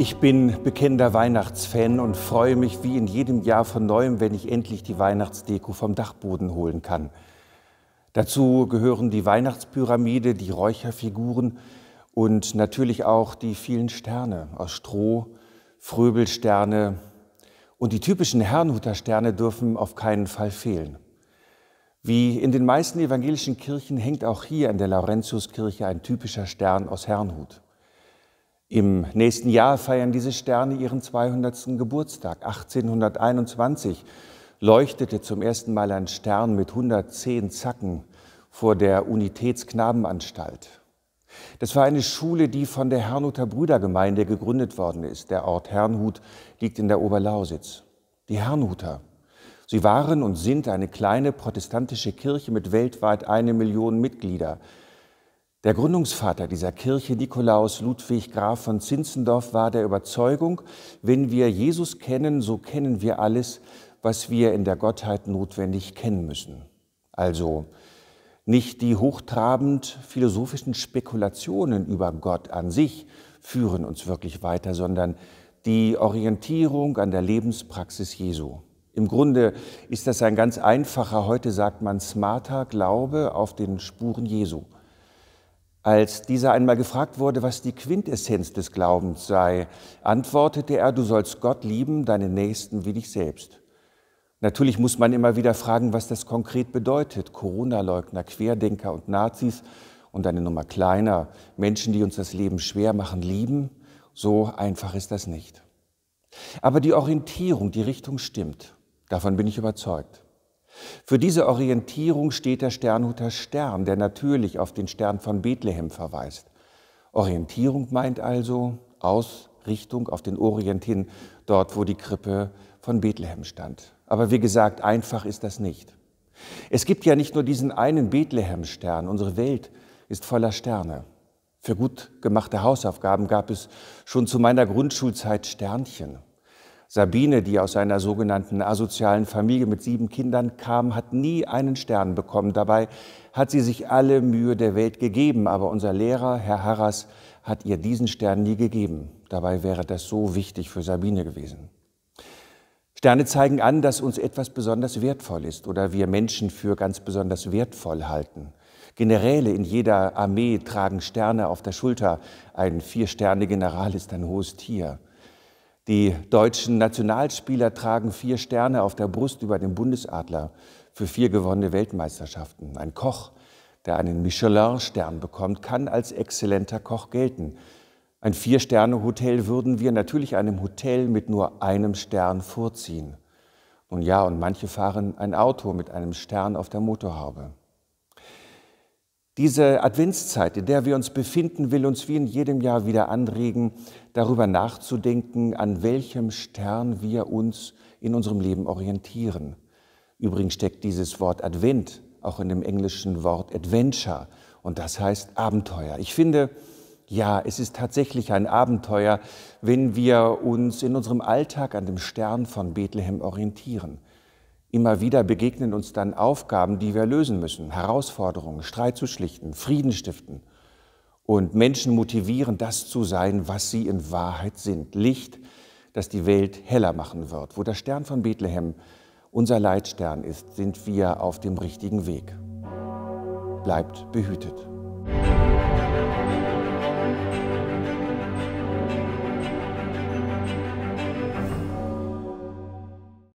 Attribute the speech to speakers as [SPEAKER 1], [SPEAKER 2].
[SPEAKER 1] Ich bin bekennender Weihnachtsfan und freue mich wie in jedem Jahr von neuem, wenn ich endlich die Weihnachtsdeko vom Dachboden holen kann. Dazu gehören die Weihnachtspyramide, die Räucherfiguren und natürlich auch die vielen Sterne aus Stroh, Fröbelsterne und die typischen Herrnhutersterne dürfen auf keinen Fall fehlen. Wie in den meisten evangelischen Kirchen hängt auch hier in der Laurentiuskirche ein typischer Stern aus Herrnhut. Im nächsten Jahr feiern diese Sterne ihren 200. Geburtstag. 1821 leuchtete zum ersten Mal ein Stern mit 110 Zacken vor der Unitätsknabenanstalt. Das war eine Schule, die von der Herrnhuter Brüdergemeinde gegründet worden ist. Der Ort Herrnhut liegt in der Oberlausitz. Die Herrnhuter. Sie waren und sind eine kleine protestantische Kirche mit weltweit eine Million Mitglieder. Der Gründungsvater dieser Kirche, Nikolaus Ludwig Graf von Zinzendorf, war der Überzeugung, wenn wir Jesus kennen, so kennen wir alles, was wir in der Gottheit notwendig kennen müssen. Also nicht die hochtrabend philosophischen Spekulationen über Gott an sich führen uns wirklich weiter, sondern die Orientierung an der Lebenspraxis Jesu. Im Grunde ist das ein ganz einfacher, heute sagt man smarter Glaube auf den Spuren Jesu. Als dieser einmal gefragt wurde, was die Quintessenz des Glaubens sei, antwortete er, du sollst Gott lieben, deinen Nächsten wie dich selbst. Natürlich muss man immer wieder fragen, was das konkret bedeutet. Corona-Leugner, Querdenker und Nazis und eine Nummer kleiner, Menschen, die uns das Leben schwer machen, lieben, so einfach ist das nicht. Aber die Orientierung, die Richtung stimmt. Davon bin ich überzeugt. Für diese Orientierung steht der Sternhuter Stern, der natürlich auf den Stern von Bethlehem verweist. Orientierung meint also Ausrichtung auf den Orient hin, dort wo die Krippe von Bethlehem stand. Aber wie gesagt, einfach ist das nicht. Es gibt ja nicht nur diesen einen Bethlehem-Stern, unsere Welt ist voller Sterne. Für gut gemachte Hausaufgaben gab es schon zu meiner Grundschulzeit Sternchen. Sabine, die aus einer sogenannten asozialen Familie mit sieben Kindern kam, hat nie einen Stern bekommen. Dabei hat sie sich alle Mühe der Welt gegeben, aber unser Lehrer, Herr Harras, hat ihr diesen Stern nie gegeben. Dabei wäre das so wichtig für Sabine gewesen. Sterne zeigen an, dass uns etwas besonders wertvoll ist oder wir Menschen für ganz besonders wertvoll halten. Generäle in jeder Armee tragen Sterne auf der Schulter. Ein Vier-Sterne-General ist ein hohes Tier. Die deutschen Nationalspieler tragen vier Sterne auf der Brust über dem Bundesadler für vier gewonnene Weltmeisterschaften. Ein Koch, der einen Michelin-Stern bekommt, kann als exzellenter Koch gelten. Ein Vier-Sterne-Hotel würden wir natürlich einem Hotel mit nur einem Stern vorziehen. Nun ja, und manche fahren ein Auto mit einem Stern auf der Motorhaube. Diese Adventszeit, in der wir uns befinden, will uns wie in jedem Jahr wieder anregen, darüber nachzudenken, an welchem Stern wir uns in unserem Leben orientieren. Übrigens steckt dieses Wort Advent auch in dem englischen Wort Adventure und das heißt Abenteuer. Ich finde, ja, es ist tatsächlich ein Abenteuer, wenn wir uns in unserem Alltag an dem Stern von Bethlehem orientieren. Immer wieder begegnen uns dann Aufgaben, die wir lösen müssen, Herausforderungen, Streit zu schlichten, Frieden stiften und Menschen motivieren, das zu sein, was sie in Wahrheit sind. Licht, das die Welt heller machen wird. Wo der Stern von Bethlehem unser Leitstern ist, sind wir auf dem richtigen Weg. Bleibt behütet.